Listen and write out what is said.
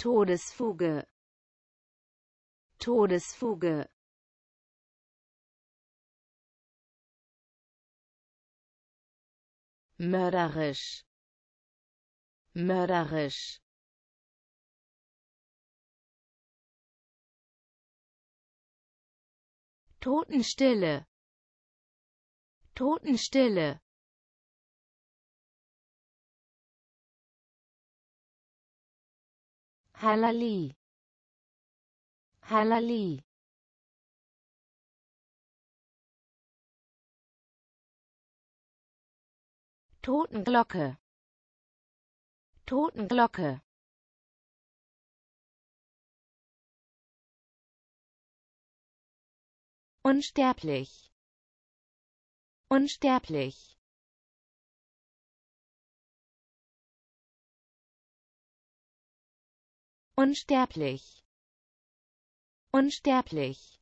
Todesfuge Todesfuge mörderisch mörderisch Totenstille Totenstille Halali. Halali. Totenglocke. Totenglocke. Unsterblich. Unsterblich. Unsterblich. Unsterblich.